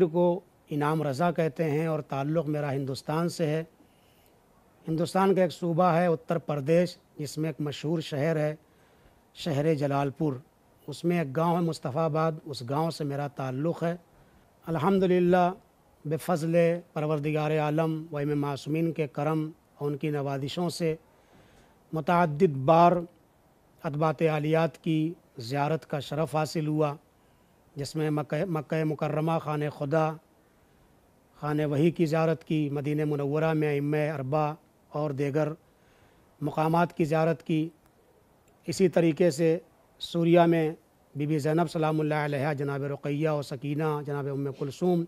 तकदीर को इनाम रज़ा कहते हैं और ताल्लुक़ मेरा हिंदुस्तान से है हिंदुस्तान का एक सूबा है उत्तर प्रदेश जिसमें एक मशहूर शहर है शहर जलालपुर उसमें एक गांव है मुस्तफ़ाबाद उस गांव से मेरा ताल्लुक़ है अल्हम्दुलिल्लाह बेफजल परवरदिगार आलम व मासूमिन के करम और उनकी नवादिशों से मतद बार अदबात आलियात की ज़्यारत का शरफ़ हासिल हुआ जिसमें मक मक ख़ान खुदा ख़ान वही की ज्यारत की मदीन मनवरा में इम अरबा और देगर मकाम की ज्यारत की इसी तरीके से सूर्या में बीबी ज़ैनब सलाम जनाब रुकैया और सकीना जनाब उम कुलसूम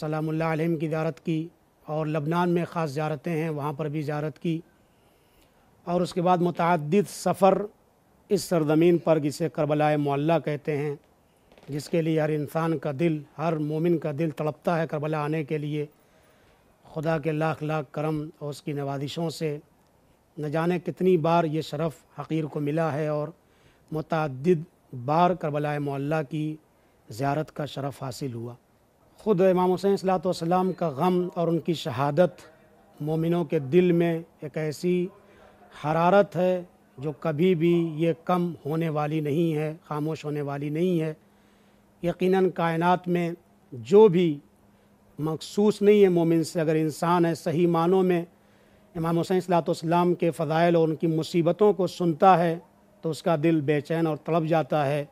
सलाम की ज्यारत की और लबनान में ख़ास ज्यारतें हैं वहाँ पर भी ज्यारत की और उसके बाद मतदद सफ़र इस सरजमीन पर जिसे करबलाए मोल्ला कहते हैं जिसके लिए हर इंसान का दिल हर मोमिन का दिल तड़पता है करबला आने के लिए खुदा के लाख लाख करम और उसकी नवाजिशों से न जाने कितनी बार ये शरफ़ हकीर को मिला है और मतद बार करबला मोल्ला की ज़्यारत का शरफ़ हासिल हुआ ख़ुद इमाम हुसैन सलाम का गम और उनकी शहादत मोमिनों के दिल में एक ऐसी हरारत है जो कभी भी ये कम होने वाली नहीं है खामोश होने वाली नहीं है यकीनन कायनात में जो भी मखसूस नहीं है मोमिन से अगर इंसान है सही मानों में इमाम हुसैन सलाम के फ़जाइल और उनकी मुसीबतों को सुनता है तो उसका दिल बेचैन और तड़प जाता है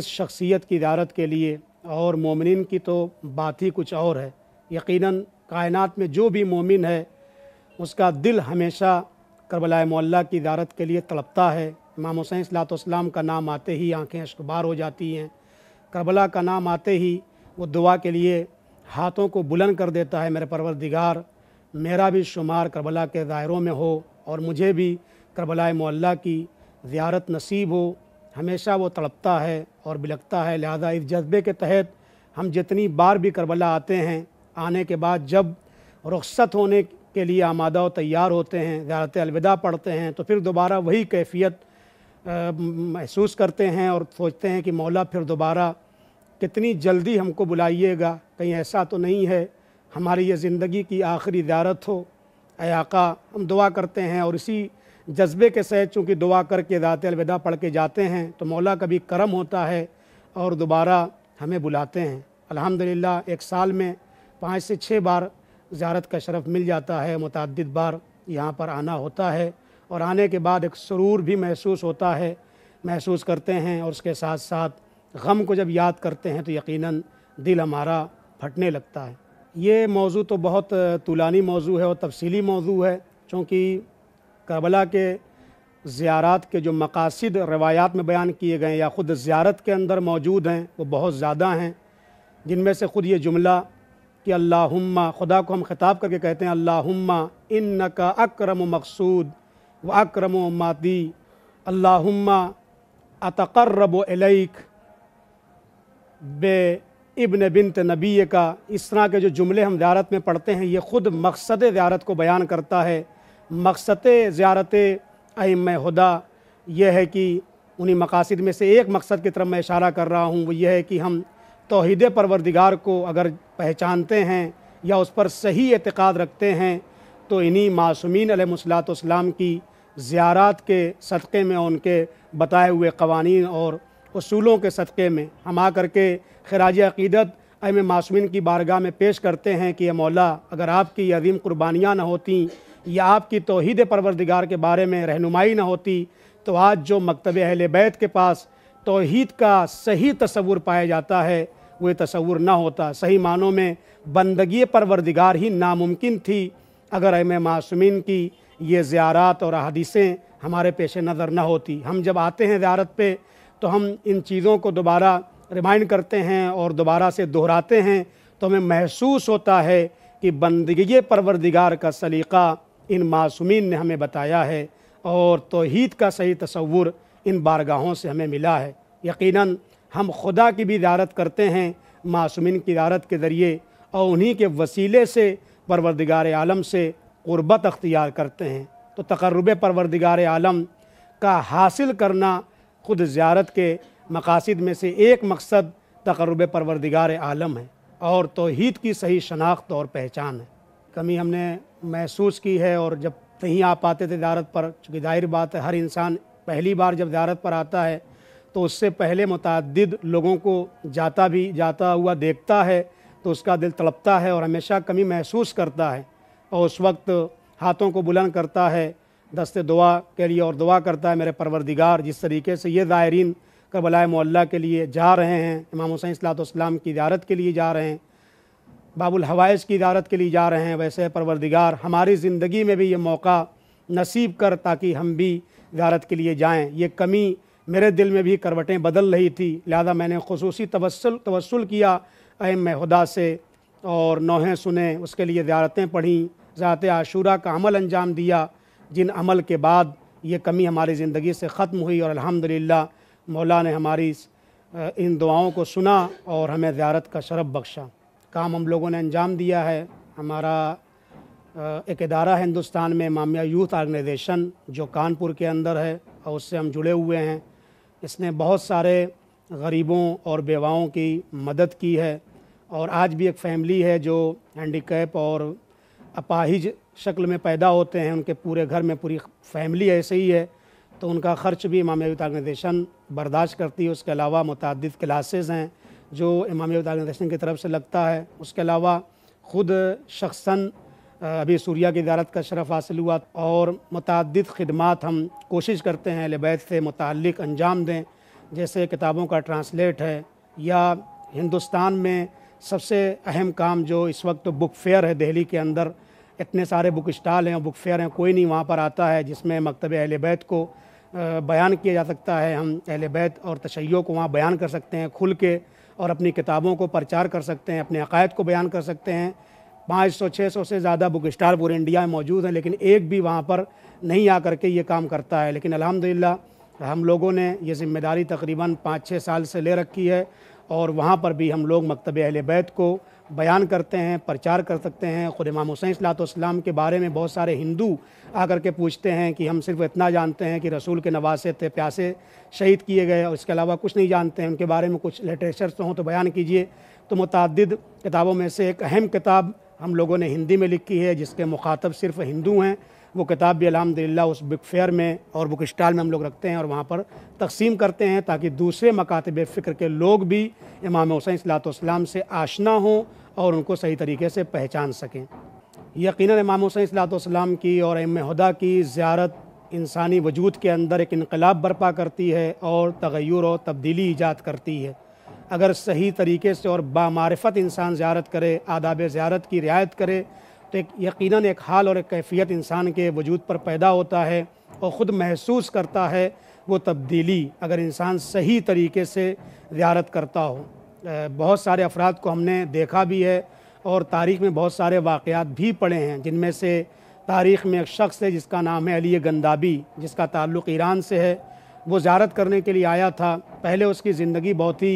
इस शख्सियत की इदारत के लिए और मोमिन की तो बात ही कुछ और है यकीनन कायनात में जो भी मोमिन है उसका दिल हमेशा करबला मोल्ला की इदारत के लिए तड़पता है इमाम हुसैन सलाम का नाम आते ही आँखें अशकबार हो जाती हैं करबला का नाम आते ही वो दुआ के लिए हाथों को बुलंद कर देता है मेरे परवरदिगार मेरा भी शुमार करबला के दायरों में हो और मुझे भी करबला मोल्ला की ज़्यारत नसीब हो हमेशा वो तड़पता है और बिलकता है लिहाजा इस जज्बे के तहत हम जितनी बार भी करबला आते हैं आने के बाद जब रुख्सत होने के लिए आमादा और तैयार होते हैं ज़्यारत अलविदा पढ़ते हैं तो फिर दोबारा वही कैफियत महसूस करते हैं और सोचते हैं कि मौला फिर दोबारा कितनी जल्दी हमको बुलाइएगा कहीं ऐसा तो नहीं है हमारी ये ज़िंदगी की आखिरी ज़्यारत हो अका हम दुआ करते हैं और इसी जज्बे के सहित चूँकि दुआ करके दात अलविदा पढ़ के जाते हैं तो मौला कभी करम होता है और दोबारा हमें बुलाते हैं अल्हम्दुलिल्लाह एक साल में पाँच से छः बार ज़्यारत का शरफ़ मिल जाता है मतद बार यहाँ पर आना होता है और आने के बाद एक सुरूर भी महसूस होता है महसूस करते हैं और उसके साथ साथ गम को जब याद करते हैं तो यकीनन दिल हमारा फटने लगता है ये मौजू तो बहुत तुलानी मौजू है और तफसीली मौजू है चूँकि करबला के ज़्यारात के जो मकासद रवायात में बयान किए गए या ख़ुद ज़्यारत के अंदर मौजूद हैं वो बहुत ज़्यादा हैं जिनमें से ख़ुद ये जुमला कि अल्ला खुदा को हम ख़िताब करके कहते हैं अल्ला इन का अक्रम मकसूद व अक्रम मादी अल्लाम अतकर्रब बे इब्न बिनत नबी का इस तरह के जो जुमले हम ज़्यारत में पढ़ते हैं ये ख़ुद मकसद ज़्यारत को बयान करता है मकसद ज़्यारत अम हदा यह है कि उन्हीं मकासद में से एक मकसद की तरफ मैं इशारा कर रहा हूँ वो यह है कि हम तोहद परवरदिगार को अगर पहचानते हैं या उस पर सही एतक़ाद रखते हैं तो इन्हीं मासूमिन अलमसलातम की ज़्यारत के सदक़े में उनके बताए हुए कवानी और असूलों के सदक़े में हम आ करके खराज अक़ीदत अम मासमिन की बारगाह में पेश करते हैं कि मौला अगर आपकी अजीम कुर्बानियाँ ना होती या आपकी तोहद परवरदिगार के बारे में रहनुमाई ना होती तो आज जो मकतब अहल बैत के पास तोहद का सही तस्वूर पाया जाता है वो तस्वूर ना होता सही मानों में बंदगी परवरदिगार ही नामुमकिन थी अगर अम मासमिन की ये ज़्यारत और अदीसें हमारे पेश नज़र न होती हम जब आते हैं ज़्यारत पर तो हम इन चीज़ों को दोबारा रिमाइंड करते हैं और दोबारा से दोहराते हैं तो हमें महसूस होता है कि बंदगी परवरदिगार का सलीका इन मासूमिन ने हमें बताया है और तोहद का सही तस्वूर इन बारगाहों से हमें मिला है यकीनन हम खुदा की भी दारत करते हैं मासूमिन की दारत के ज़रिए और उन्हीं के वसीले से परवरदिगार आलम से गुरबत अख्तियार करते हैं तो तकरब परवरदिगार आलम का हासिल करना ख़ुद ज़्यारत के मकासद में से एक मकसद तकरब परवरदिगार आलम है और तोहद की सही शनाख्त और पहचान है कमी हमने महसूस की है और जब नहीं आ पाते थे ज़्यारत पर चूँकि जाहिर बात है हर इंसान पहली बार जब ज्यारत पर आता है तो उससे पहले मुतद लोगों को जाता भी जाता हुआ देखता है तो उसका दिल तड़पता है और हमेशा कमी महसूस करता है और उस वक्त हाथों को बुलंद करता है दस्ते दुआ के लिए और दुआ करता है मेरे परवरदिगार जिस तरीके से ये दायरीन करबला मोल्ला के लिए जा रहे हैं इमाम हुसैन सलाम की इजारत के लिए जा रहे हैं बाबुल हवाइस की इजारत के लिए जा रहे हैं वैसे परवरदिगार हमारी ज़िंदगी में भी ये मौका नसीब कर ताकि हम भी इजारत के लिए जाएँ ये कमी मेरे दिल में भी करवटें बदल रही थी लिहाजा मैंने खसूस तवसल तवसल किया अहम खुदा से और नौहें सुने उसके लिए ज्यारतें पढ़ीं ज़ात आशूरा का अमल अंजाम दिया जिन अमल के बाद ये कमी हमारी ज़िंदगी से ख़त्म हुई और अल्हम्दुलिल्लाह मौला ने हमारी इन दुआओं को सुना और हमें ज़्यारत का शरफ़ बख्शा काम हम लोगों ने अंजाम दिया है हमारा एक अदारा है हिंदुस्तान में मामिया यूथ आर्गनाइजेशन जो कानपुर के अंदर है और उससे हम जुड़े हुए हैं इसने बहुत सारे गरीबों और बेवाओं की मदद की है और आज भी एक फैमिली है जो हैंडीकैप और अपाहिज शक्ल में पैदा होते हैं उनके पूरे घर में पूरी फैमिली ऐसे ही है तो उनका ख़र्च भी इमाम ऑर्गेनाइजेशन बर्दाश्त करती है उसके अलावा मुतद क्लासेज़ हैं जो इमाम ऑर्गेनाइजेशन की तरफ से लगता है उसके अलावा ख़ुद शख्सन अभी सूर्या की इदारत का शरफ हासिल हुआ और मतद खदमात हम कोशिश करते हैं लिबैत से मुतक अंजाम दें जैसे किताबों का ट्रांसलेट है या हिंदुस्तान में सबसे अहम काम जो इस वक्त बुक फेयर है दिल्ली के अंदर इतने सारे बुक स्टॉल हैं बुक फेयर हैं कोई नहीं वहाँ पर आता है जिसमें मकतब अहल बैत को बयान किया जा सकता है हम अहल बैत और तशैयों को वहाँ बयान कर सकते हैं खुल के और अपनी किताबों को प्रचार कर सकते हैं अपने अकायद को बयान कर सकते हैं पाँच सौ छः सौ से ज़्यादा बुक स्टार पूरे इंडिया में मौजूद हैं लेकिन एक भी वहाँ पर नहीं आ करके ये काम करता है लेकिन अलहमदिल्ला हम लोगों ने ये जिम्मेदारी तकरीबन पाँच छः साल से ले रखी है और वहाँ पर भी हम लोग मकतब अहल बैत को बयान करते हैं प्रचार कर सकते हैं ख़ुद इमाम हुसैन सलातम के बारे में बहुत सारे हिंदू आकर के पूछते हैं कि हम सिर्फ इतना जानते हैं कि रसूल के नवासे थे प्यासे शहीद किए गए और इसके अलावा कुछ नहीं जानते हैं उनके बारे में कुछ लिटरेचर तो हों तो बयान कीजिए तो मुतद किताबों में से एक अहम किताब हम लोगों ने हिंदी में लिखी है जिसके मुखातब सिर्फ हिंदू हैं वो किताब भी अलहमदिल्ला उस बुक फेयर में और बुक स्टाल में हम लोग रखते हैं और वहाँ पर तकसीम करते हैं ताकि दूसरे मकातब फ़िक्र के लोग भी इमाम हुसैन सलातम से आशना हों और उनको सही तरीके से पहचान सकें यकीन इमाम हुसैन सलातम की और अम हदा की ज्यारत इंसानी वजूद के अंदर एक इनकलाब बर्पा करती है और तगैर और तब्दीली ईजाद करती है अगर सही तरीके से और बामारफत इंसान ज्यारत करे आदाब ज्यारत की रियायत करे तो एक यकीनन एक हाल और एक कैफियत इंसान के वजूद पर पैदा होता है और ख़ुद महसूस करता है वो तब्दीली अगर इंसान सही तरीके से ज्यारत करता हो बहुत सारे अफराद को हमने देखा भी है और तारीख़ में बहुत सारे वाक़ात भी पड़े हैं जिनमें से तारीख़ में एक शख्स है जिसका नाम है अली गंदाबी जिसका ताल्लुक़ ईरान से है वो ज्यारत करने के लिए आया था पहले उसकी ज़िंदगी बहुत ही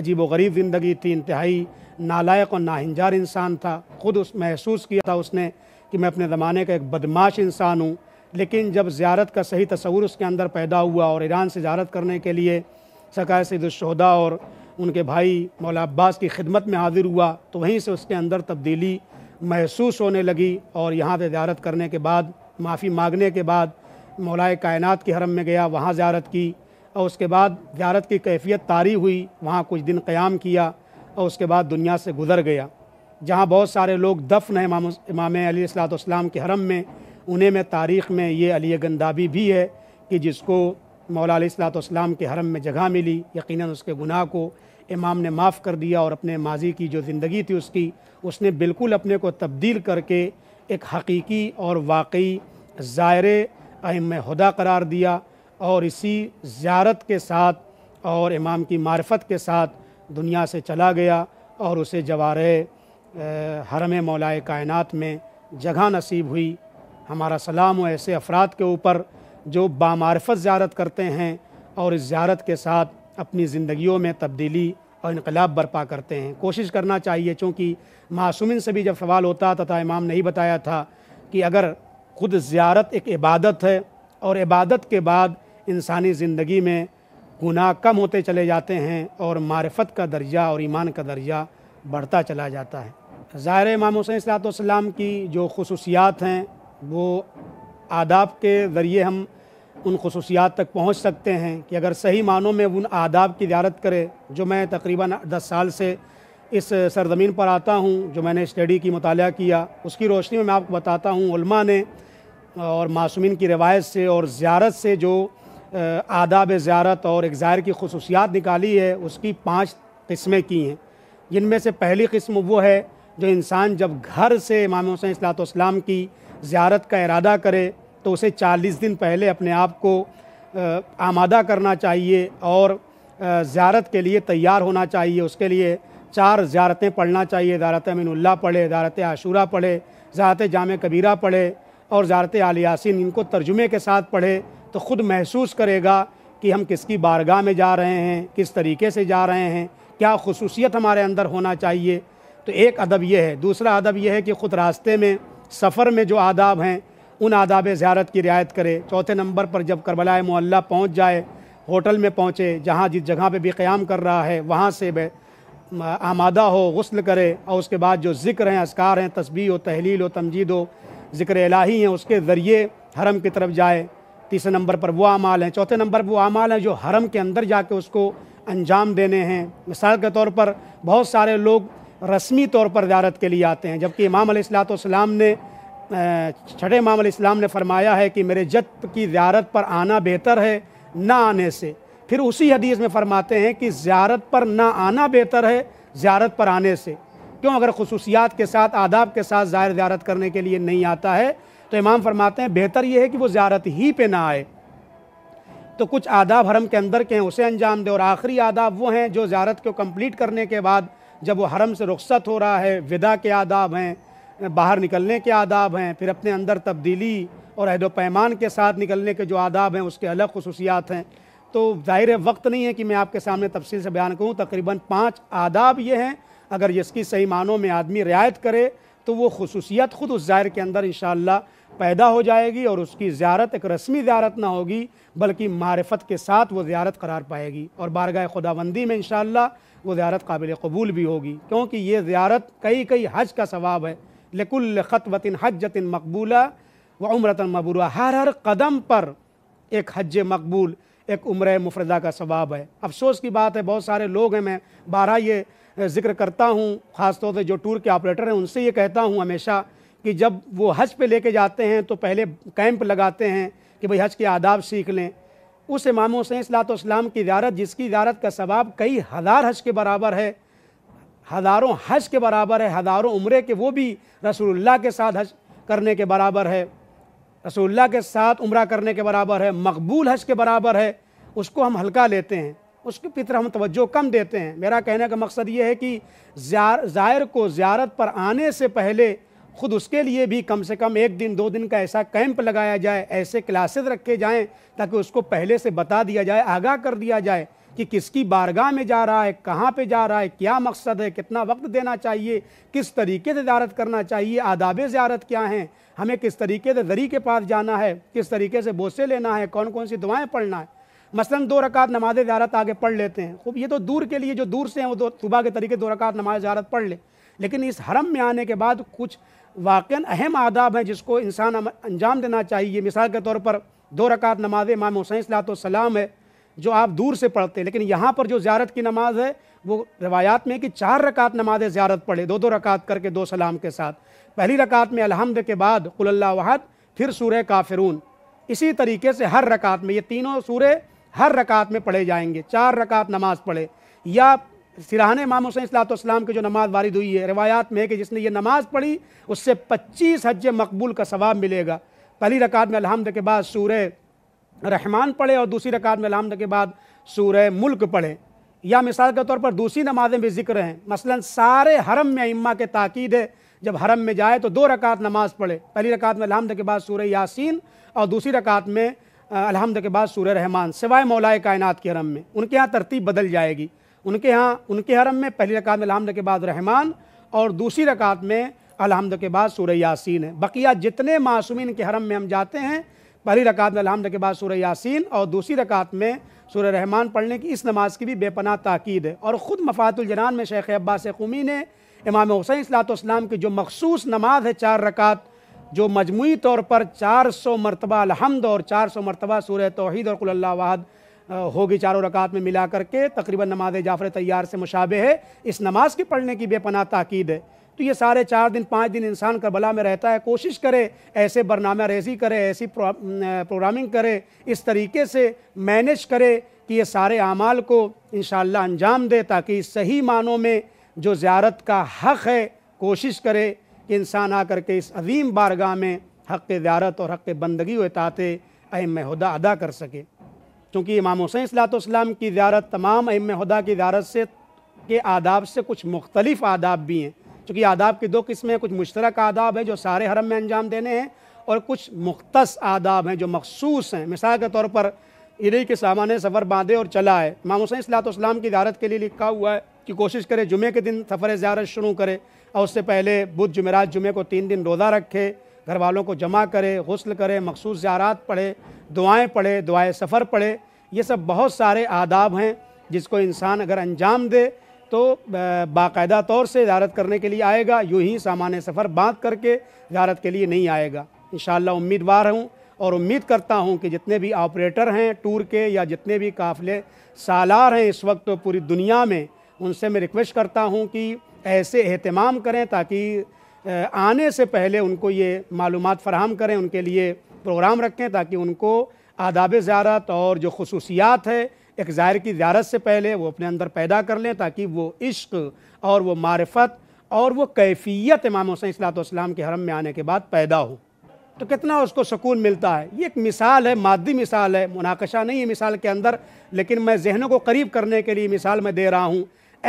अजीब व गरीब ज़िंदगी थी इंतहाई नालायक और नाहिंजार इंसान था ख़ुद उस महसूस किया था उसने कि मैं अपने ज़माने का एक बदमाश इंसान हूँ लेकिन जब ज़्यारत का सही तस्वूर उसके अंदर पैदा हुआ और ईरान से ज़्यारत करने के लिए सकाय सैदुलशहदा और उनके भाई मौला अब्बास की खिदमत में हाजिर हुआ तो वहीं से उसके अंदर तब्दीली महसूस होने लगी और यहाँ से ज्यारत करने के बाद माफ़ी मांगने के बाद मौलाए कायनात के हरम में गया वहाँ ज्यारत की और उसके बाद ज्यारत की कैफियत तारी हुई वहाँ कुछ दिन क़्याम किया और उसके बाद दुनिया से गुजर गया जहाँ बहुत सारे लोग दफन हैं इमाम इमाम के हरम में उन्हें में तारीख़ में ये अली गंदाबी भी है कि जिसको मौला सलाम के हरम में जगह मिली यकीन उसके गुनाह को इमाम ने माफ़ कर दिया और अपने माजी की जो ज़िंदगी थी उसकी उसने बिल्कुल अपने को तब्दील करके एक हकीकी और वाकई ज़ायर अहम हदा करार दिया और इसी ज्यारत के साथ और इमाम की मार्फत के साथ दुनिया से चला गया और उसे जवार हरम मौलाए कायनात में जगह नसीब हुई हमारा सलाम ऐसे अफराद के ऊपर जो बामारफत ज्यारत करते हैं और इस ज्यारत के साथ अपनी ज़िंदगियों में तब्दीली और इनकलाब बर्पा करते हैं कोशिश करना चाहिए चूँकि मासूमिन से भी जब सवाल होता था, था इमाम नहीं बताया था कि अगर ख़ुद ज़्यारत एक इबादत है और इबादत के बाद इंसानी ज़िंदगी में गुनाह कम होते चले जाते हैं और मारफत का दर्जा और ईमान का दर्जा बढ़ता चला जाता है ज़ाहिर इमाम हुसैन सलाम की जो खसूसियात हैं वो आदाब के ज़रिए हम उन खसूसियात तक पहुँच सकते हैं कि अगर सही मानों में उन आदाब की ज्यारत करें जो मैं तकरीबन दस साल से इस सरजमीन पर आता हूँ जो मैंने स्टडी की मताल किया उसकी रोशनी में मैं आपको बताता हूँ ने और मासूमिन की रवायत से और ज़्यारत से जो आदाब ज़्यारत और एक एग्ज़ायर की खसूसियात निकाली है उसकी पाँच किस्में की हैं जिनमें से पहली किस्म वो है जो इंसान जब घर से इमाम हुसैन सलातम की ज़्यारत का इरादा करे तो उसे चालीस दिन पहले अपने आप को आमादा करना चाहिए और ज़्यारत के लिए तैयार होना चाहिए उसके लिए चार ज़्यारतें पढ़ना चाहिए ज़ारत अमीनुल्ला पढ़े ज़्यारत आशूरा पढ़े ज़ारत जाम कबीरा पढ़े और ज़्यारत आलियासिन इनको तर्जुमे के साथ पढ़े तो ख़ुद महसूस करेगा कि हम किसकी बारगाह में जा रहे हैं किस तरीके से जा रहे हैं क्या खसूसियत हमारे अंदर होना चाहिए तो एक अदब यह है दूसरा अदब यह है कि ख़ुद रास्ते में सफ़र में जो आदाब हैं उन आदाब ज़्यारत की रियायत करे चौथे नंबर पर जब करबला मोल्ला पहुँच जाए होटल में पहुँचे जहाँ जिस जगह पर भी क़्याम कर रहा है वहाँ से वह आमादा हो गसल करे और उसके बाद जो ज़िक्र हैं असकार हैं तस्बी हो तहलील हो तमजीद हो ज़िक्र इलाही हैं उसके ज़रिए हरम की तरफ जाए तीसरे नंबर पर वो अमाल हैं चौथे नंबर पर वो अमाल हैं जो हरम के अंदर जाके उसको अंजाम देने हैं मिसाल के तौर पर बहुत सारे लोग रस्मी तौर पर ज्यारत के लिए आते हैं जबकि इमाम अलैहिस्सलाम ने छठे इमाम इस्लाम ने फरमाया है कि मेरे जत की ज्यारत पर आना बेहतर है ना आने से फिर उसी हदीस में फरमाते हैं कि ज्यारत पर ना आना बेहतर है ज्यारत पर आने से क्यों अगर खसूसियात के साथ आदाब के साथ ज़ाहिर ज्यारत करने के लिए नहीं आता है तो इमाम फरमाते हैं बेहतर ये है कि वो ज़्यारत ही पे ना आए तो कुछ आदाब हरम के अंदर के हैं उसे अंजाम दे और आखिरी आदाब वो हैं जो ज़्यारत को कम्प्लीट करने के बाद जब वो हरम से रुख्सत हो रहा है विदा के आदाब हैं बाहर निकलने के आदाब हैं फिर अपने अंदर तब्दीली और अहद पैमान के साथ निकलने के जो आदाब हैं उसके अलग खसूसियात हैं तो ज़ाहिर वक्त नहीं है कि मैं आपके सामने तफसील से बयान करूँ तकरीबन पाँच आदाब ये हैं अगर इसकी सही मानों में आदमी रियायत करे तो वो खसूसियत ख़ुद उस ज़ाहिर के अंदर इन पैदा हो जाएगी और उसकी ज्यारत एक रस्मी ज्यारत ना होगी बल्कि मारफत के साथ वो ज्यारत करार पाएगी और बारगाह खुदाबंदी में इन वो ज्यारत काबिल कबूल भी होगी क्योंकि ये ज्यारत कई कई हज का सवाब है लकुल ख़तवतिन हजतिन मकबूला व उम्रतन मबूला हर हर कदम पर एक हज मकबूल एक उम्र मुफरदा का सवाब है अफसोस की बात है बहुत सारे लोग हैं मैं बारह ये जिक्र करता हूँ ख़ासतौर से जो टूर के ऑपरेटर हैं उनसे ये कहता हूँ हमेशा कि जब वो हज पे लेके जाते हैं तो पहले कैंप लगाते हैं कि भाई हज के आदाब सीख लें उस इमाम हुसैन सलातम की ज्यारत जिसकी ज्यारत का सवाब कई हज़ार हज के बराबर है हज़ारों हज के बराबर है हज़ारों उम्र के वो भी रसोल्ला के साथ हज करने के बराबर है रसोल्ला के साथ उम्र करने के बराबर है मकबूल हज के बराबर है उसको हम हल्का लेते हैं उसकी फितर हम तवज्जो कम देते हैं मेरा कहने का मकसद ये है कि जार जायर को ज्यारत पर आने से पहले खुद उसके लिए भी कम से कम एक दिन दो दिन का ऐसा कैंप लगाया जाए ऐसे क्लासेस रखे जाएं ताकि उसको पहले से बता दिया जाए आगाह कर दिया जाए कि किसकी बारगाह में जा रहा है कहाँ पे जा रहा है क्या मकसद है कितना वक्त देना चाहिए किस तरीके से ज्यारत करना चाहिए आदाब ज्यारत क्या हैं हमें किस तरीके से दरी के पास जाना है किस तरीके से बोसे लेना है कौन कौन सी दुआएँ पढ़ना है मसलन दो रकात नमाज ज्यारत आगे पढ़ लेते हैं खूब ये तो दूर के लिए जो दूर से हैं वो दो सुबह के तरीके दो रकात नमाज ज्यारत पढ़ ले लेकिन इस हरम में आने के बाद कुछ वाकन अहम आदाब हैं जिसको इंसान अंजाम देना चाहिए मिसाल के तौर पर दो रकात नमाज इमाम हुसैन सलाम है जो आप दूर से पढ़ते हैं लेकिन यहाँ पर जो ज्यारत की नमाज है वो रवायात में कि चार रकात नमाज ज्यारत पढ़े दो दो रकात करके दो सलाम के साथ पहली रकात में अलहमद के बाद कुल्ला वहद फिर सूर काफिरून इसी तरीके से हर रकात में ये तीनों सूर हर रकात में पढ़े जाएंगे चार रकात नमाज पढ़े या सिराहन इमाम हुसैन सलाम की जो नमाज़ वारिद हुई है रवायात में है कि जिसने ये नमाज़ पढ़ी उससे पच्चीस हज मकबूल का सवाब मिलेगा पहली रकात में अलहमद के बाद सूर रहमान पढ़े और दूसरी रकात में अलहमद के बाद सूर मुल्क पढ़े या मिसाल के तौर पर दूसरी नमाजें भी जिक्र हैं मसलन सारे हरम में इम्मा के ताक़द है जब हरम में जाए तो दो रकात नमाज़ पढ़े पहली रकात में अलहमद के बाद सूर यासिन और दूसरी रकात में अलहमद के बाद सूर रहमान सिवाय मौलाए कायनात के हरम में उनके यहाँ तरतीब बदल जाएगी उनके यहाँ उनके हरम में पहली रकात में अलहमद के बाद रहमान और दूसरी रकात में अलहमद के बाद सूर यासीन है बकिया जितने मासूमिन के हरम में हम जाते हैं पहली रकात में अलहमद के बाद सूर यासीन और दूसरी रकात में सूर रहमान पढ़ने की इस नमाज की भी बेपना ताक़द है और ख़ुद मफातुलजनान में शेख अब्बास कूमी ने इमाम हुसैन सलातम की जो मखसूस नमाज है चार रकात जो मजमू तौर पर चार सौ मरतबा अलहमद और चार सौ मरतबा सूर तोहद और कुल्ला वाहद होगी चारों रकात में मिला करके तकरीबन नमाज जाफर तैयार से मुशाबे है इस नमाज के पढ़ने की बेपना ताक़ीद है तो ये सारे चार दिन पाँच दिन इंसान करबला में रहता है कोशिश करे ऐसे बरनामा रेजी करे ऐसी प्रोग्रामिंग करे इस तरीके से मैनेज करे कि ये सारे अमाल को इन अंजाम दे ताकि सही मानों में जो ज्यारत का हक़ है कोशिश करे कि इंसान आ करके इस अजीम बारगाह में हक़ ज्यारत और हक़ बंदगी व ताते अहम अदा कर सके क्योंकि इमाम हुसैन सलातम की ज्यारत तमाम अम हदा की ज्यारत से के आदाब से कुछ मुख्तलिफ आदाब भी हैं चूँकि आदाब की दो किस्में कुछ मुश्तरक आदाब हैं जो सारे हरम में अंजाम देने हैं और कुछ मुख्तस आदाब हैं जो मखसूस हैं मिसाल के तौर पर इरे के सामान सफ़र बांधे और चला है इमाम हुसैन सलातम की ज्यारत के लिए लिखा हुआ है कि कोशिश करे जुमे के दिन सफ़र ज्यारत शुरू करे और उससे पहले बुध जुमेरात जुमे को तीन दिन रोज़ा रखे घर वालों को जमा करे गसल करे मखसूस ज्यारात पढ़े दुआएँ पढ़े दुआए सफ़र पढ़े ये सब बहुत सारे आदाब हैं जिसको इंसान अगर अंजाम दे तो बाकायदा तौर से ज्यारत करने के लिए आएगा यूँ ही सामान्य सफ़र बांध करके ज्यारत के लिए नहीं आएगा इन उम्मीदवार हूँ और उम्मीद करता हूँ कि जितने भी ऑपरेटर हैं टूर के या जितने भी काफ़िले सालार हैं इस वक्त तो पूरी दुनिया में उनसे मैं रिक्वेस्ट करता हूँ कि ऐसे अहतमाम करें ताकि आने से पहले उनको ये मालूम फ़राहम करें उनके लिए प्रोग्राम रखें ताकि उनको आदाब ज़्यारत और जो खसूसियात है एक ज़ाहिर की ज्यारत से पहले वो अपने अंदर पैदा कर लें ताकि वो इश्क और वो मारफत और वो कैफियत इमाम हुसैन सलातम के हरम में आने के बाद पैदा हो तो कितना उसको सुकून मिलता है ये एक मिसाल है मादी मिसाल है मुनाकशा नहीं है मिसाल के अंदर लेकिन मैं जहनों को करीब करने के लिए मिसाल मैं दे रहा हूँ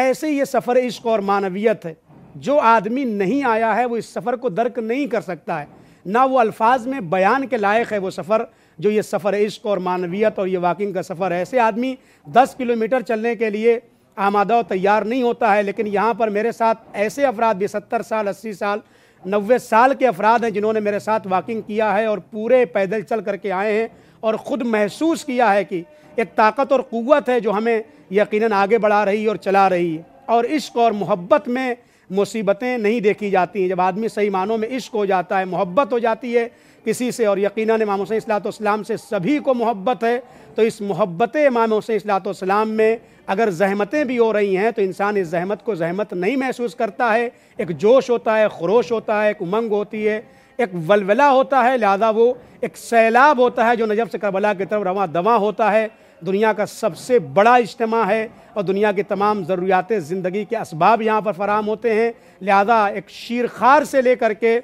ऐसे ये सफ़र इश्क और मानवीयत है जो आदमी नहीं आया है वो इस सफ़र को दर्क नहीं कर सकता है ना वो अल्फाज में बयान के लायक है वो सफ़र जो ये सफ़र इश्क और मानवीयत और ये वॉकिंग का सफ़र है ऐसे आदमी दस किलोमीटर चलने के लिए आमादा और तैयार नहीं होता है लेकिन यहाँ पर मेरे साथ ऐसे अफराद भी सत्तर साल अस्सी साल नबे साल के अफराद हैं जिन्होंने मेरे साथ वॉकिंग किया है और पूरे पैदल चल करके आए हैं और ख़ुद महसूस किया है कि एक ताकत और क़वत है जो हमें यकीन आगे बढ़ा रही और चला रही है और इश्क और मोहब्बत में मुसीबतें नहीं देखी जाती हैं जब आदमी सही मानों में इश्क हो जाता है मोहब्बत हो जाती है किसी से और यकीन इमाम हुसैन इस्लातम से सभी को मोहब्बत है तो इस मोहब्बत इमाम हुसैन इस्लातम में अगर जहमतें भी हो रही हैं तो इंसान इस जहमत को जहमत नहीं महसूस करता है एक जोश होता है खरोश होता है एक उमंग होती है एक वलवला होता है लिहाजा वो एक सैलाब होता है जो नजब से करबला की तरफ रवा दवा होता है दुनिया का सबसे बड़ा इज्तम है और दुनिया की तमाम ज़रूरियात ज़िंदगी के इसबाब यहाँ पर फराम होते हैं लिहाजा एक शीरखार से लेकर के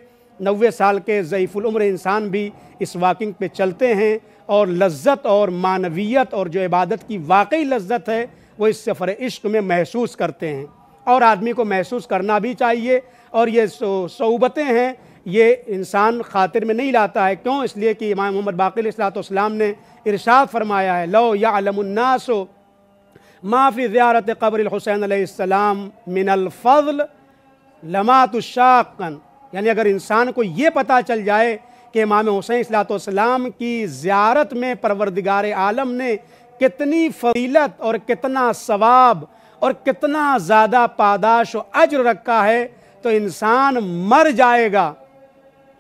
नवे साल के ज़यीफ़ुलम्र इंसान भी इस वॉकिंग पे चलते हैं और लज्जत और मानवीयत और जो इबादत की वाकई लज्जत है वो इस सफ़र इश्क में महसूस करते हैं और आदमी को महसूस करना भी चाहिए और ये सऊबतें हैं ये इंसान खातिर में नहीं लाता है क्यों इसलिए कि इमाम मोहम्मद बाक़िल सलाम ने इरशाद फरमाया है लो यालमन्नासो माफ़ी ज़्यारत कब्र हुसैन मिनलफ़ल लमातुशाकन यानी अगर इंसान को ये पता चल जाए कि इमाम हुसैन सलाम की ज़्यारत में परवरदिगार आलम ने कितनी फजीलत और कितना सवाब और कितना ज़्यादा पादाश व अज्र रखा है तो इंसान मर जाएगा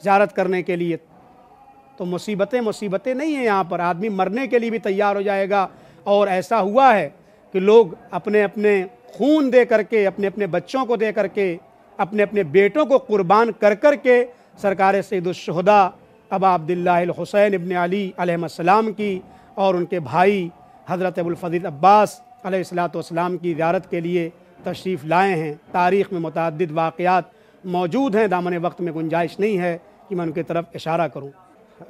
ज़्यारत करने के लिए तो मुसीबतें मुसीबतें नहीं हैं यहाँ पर आदमी मरने के लिए भी तैयार हो जाएगा और ऐसा हुआ है कि लोग अपने अपने खून दे करके अपने अपने बच्चों को दे करके अपने अपने बेटों को कुर्बान कर कर के सरकार सैदुलशहदा अब आबदिल्लासैन इबन अली की और उनके भाई हज़रत अबुलफ़ील अब्बास अलैहिस्सलाम की ज्यारत के लिए तशरीफ़ लाए हैं तारीख़ में मुतद वाक़ मौजूद हैं दामन वक्त में गुंजाइश नहीं है कि मैं उनकी तरफ इशारा करूँ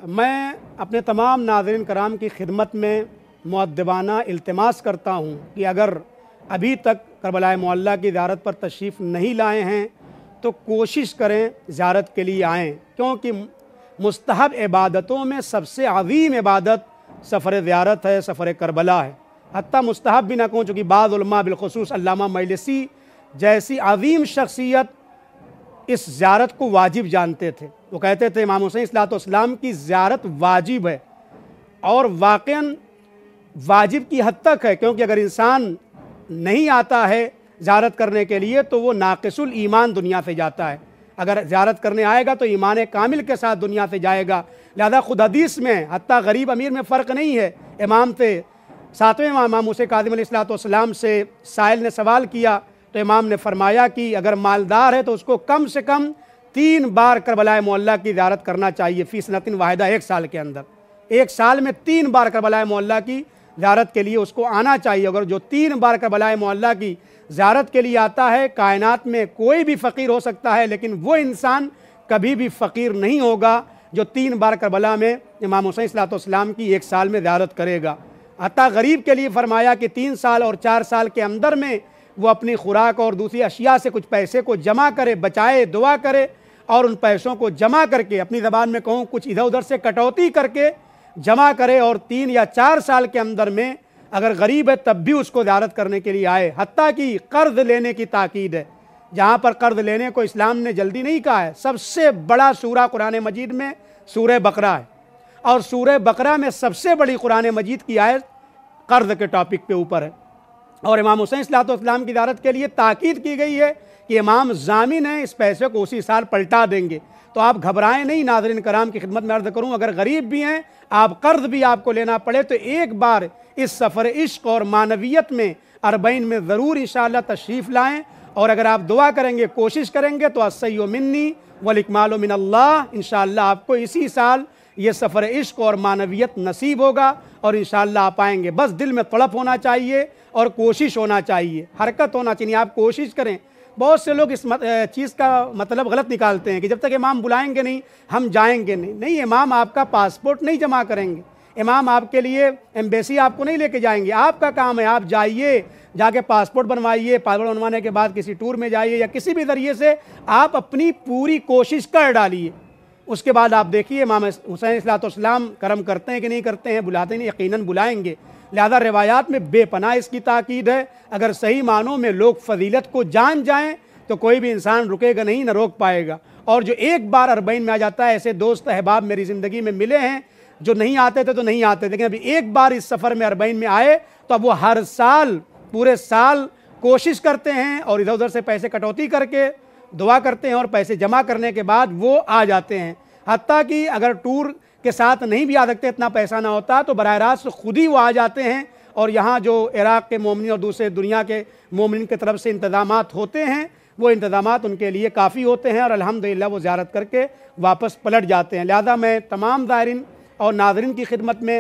मैं अपने तमाम नाजरन कराम की खिदमत में मद्दबाना अल्तमास करता हूँ कि अगर अभी तक करबला मोल्ला की ज्यारत पर तशरीफ़ नहीं लाए हैं तो कोशिश करें ज्यारत के लिए आएँ क्योंकि मस्तहब इबादतों में सबसे अवीम इबादत सफ़र ज़्यारत है सफ़र करबला है हती मस्तहब भी ना कहूँ चूँकि बाद बिलखसूस अल्लामा जैसी अवीम शख्सियत इस ज़्यारत को वाजिब जानते थे वो कहते थे इमाम हुसैन सलातम की ज़्यारत वाजिब है और वाक़ वाजिब की हद तक है क्योंकि अगर इंसान नहीं आता है ज़्यारत करने के लिए तो वो नाकसुल ईमान दुनिया से जाता है अगर ज़्यारत करने आएगा तो ईमान कामिल के साथ दुनिया से जाएगा लिहाजा खुद हदीस में हती गरीब अमीर में फ़र्क नहीं है इमाम से सातवें इमाम उसे कादिम सलाम से साइल ने सवाल किया तो इमाम ने फरमाया कि अगर मालदार है तो उसको कम से कम तीन बार करबला मोल्ला की ज्यारत करना चाहिए फीस नतिन वाहिदा एक साल के अंदर एक साल में तीन बार करबला मोल्ला की ज्यारत के लिए उसको आना चाहिए अगर जो तीन बार करबलाए मोल्ला की ज्यारत के लिए आता है कायनात में कोई भी फ़कीर हो सकता है लेकिन वो इंसान कभी भी फ़कीर नहीं होगा जो तीन बार करबला में इमाम हुसैन सलाम की एक साल में ज्यारत करेगा अतः गरीब के लिए फरमाया कि तीन साल और चार साल के अंदर में वो अपनी खुराक और दूसरी अशिया से कुछ पैसे को जमा करे बचाए दुआ करे और उन पैसों को जमा करके अपनी ज़बान में कहूँ कुछ इधर उधर से कटौती करके जमा करे और तीन या चार साल के अंदर में अगर गरीब है तब भी उसको ज्यारत करने के लिए आए हती कि कर्ज लेने की ताकीद है जहाँ पर कर्ज लेने को इस्लाम ने जल्दी नहीं कहा है सबसे बड़ा सूर कुरान मजीद में सूर बकरा है और सूर बकरा में सबसे बड़ी कुरान मजीद की आयत कर्ज के टॉपिक पे ऊपर है और इमाम हुसैन सलातम की दारत के लिए ताकीद की गई है कि इमाम जामिन है इस पैसे को उसी साल पलटा देंगे तो आप घबराएं नहीं नाजरन कराम की खिदमत में अर्ज़ करूं अगर गरीब भी हैं आप कर्ज भी आपको लेना पड़े तो एक बार इस सफ़र इश्क और मानवीत में अरबईन में ज़रूर इन तशरीफ़ लाएँ और अगर आप दुआ करेंगे कोशिश करेंगे तो असैयो मिन्नी वलिकमाल मिन अल्लाह इन आपको इसी साल ये सफ़र इश्क और मानवीत नसीब होगा और इन आप आएँगे बस दिल में तड़प होना चाहिए और कोशिश होना चाहिए हरकत होना चाहिए आप कोशिश करें बहुत से लोग इस मत, चीज़ का मतलब गलत निकालते हैं कि जब तक इमाम बुलाएंगे नहीं हम जाएंगे नहीं नहीं इमाम आपका पासपोर्ट नहीं जमा करेंगे इमाम आपके लिए एम्बेसी आपको नहीं लेके जाएंगे आपका काम है आप जाइए जाके पासपोर्ट बनवाइए पासपोर्ट बनवाने के बाद किसी टूर में जाइए या किसी भी ज़रिए से आप अपनी पूरी कोशिश कर डालिए उसके बाद आप देखिए इमाम हुसैन असलाम करम करते हैं कि नहीं करते हैं बुलाते नहीं यकीन बुलाएंगे लिहाजा रवायात में बेपना इसकी ताकीद है अगर सही मानों में लोग फजीलत को जान जाएँ तो कोई भी इंसान रुकेगा नहीं ना रोक पाएगा और जो एक बार अरबईन में आ जाता है ऐसे दोस्त अहबाब मेरी ज़िंदगी में मिले हैं जो नहीं आते थे तो नहीं आते लेकिन अभी एक बार इस सफ़र में अरबईन में आए तो अब वो हर साल पूरे साल कोशिश करते हैं और इधर उधर से पैसे कटौती करके दुआ करते हैं और पैसे जमा करने के बाद वो आ जाते हैं हती कि अगर टूर के साथ नहीं भी आ सकते इतना पैसा ना होता तो बर रास्त खुद ही वो आ जाते हैं और यहाँ जो इराक़ के मोमिन और दूसरे दुनिया के मोमिन की तरफ से इंतजाम होते हैं वो इंतजाम उनके लिए काफ़ी होते हैं और अलहमदिल्ला वो ज्यारत करके वापस पलट जाते हैं लिहाजा मैं तमाम दायरीन और नाजरन की खिदमत में